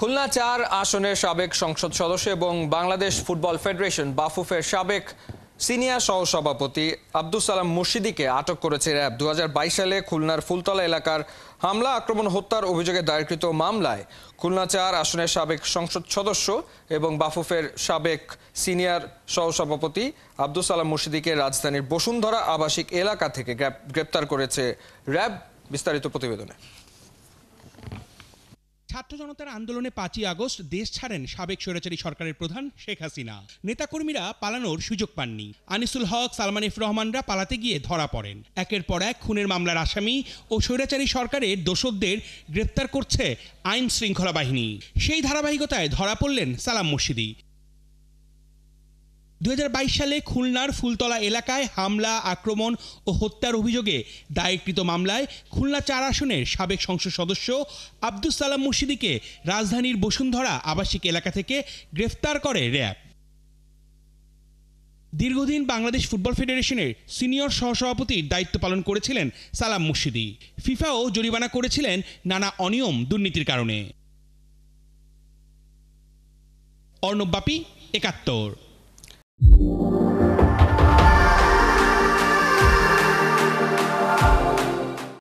খুলনা চার আসনের সাবেক সংসদ সদস্য এবং বাংলাদেশ ফুটবল ফেডারেশন বাফুফের সাবেক সিনিয়র সহসভাপতি আব্দুল সালাম মুর্শিদিকে আটক করেছে র্যাব দু সালে খুলনার ফুলতলা এলাকার হামলা আক্রমণ হত্যার অভিযোগে দায়েরকৃত মামলায় খুলনা চার আসনের সাবেক সংসদ সদস্য এবং বাফুফের সাবেক সিনিয়র সহসভাপতি আব্দুল সালাম মুর্শিদিকে রাজধানীর বসুন্ধরা আবাসিক এলাকা থেকে গ্রেপ্তার করেছে র্যাব বিস্তারিত প্রতিবেদনে ছাত্র জনতার আন্দোলনে পাঁচই আগস্ট দেশ ছাড়েন সাবেক স্বৈরাচারী সরকারের প্রধান শেখ হাসিনা নেতাকর্মীরা পালানোর সুযোগ পাননি আনিসুল হক সালমানিফ রহমানরা পালাতে গিয়ে ধরা পড়েন একের পর এক খুনের মামলার আসামি ও স্বৈরাচারী সরকারের দোষকদের গ্রেপ্তার করছে আইন শৃঙ্খলা বাহিনী সেই ধারাবাহিকতায় ধরা পড়লেন সালাম মুর্শিদি দু সালে খুলনার ফুলতলা এলাকায় হামলা আক্রমণ ও হত্যার অভিযোগে দায়েরকৃত মামলায় খুলনা চার আসনের সাবেক সংসদ সদস্য আব্দুস সালাম মুর্শিদিকে রাজধানীর বসুন্ধরা আবাসিক এলাকা থেকে গ্রেফতার করে র্যাব দীর্ঘদিন বাংলাদেশ ফুটবল ফেডারেশনের সিনিয়র সহসভাপতির দায়িত্ব পালন করেছিলেন সালাম মুর্শিদি ফিফাও জরিমানা করেছিলেন নানা অনিয়ম দুর্নীতির কারণে অর্ণব বাপি একাত্তর Música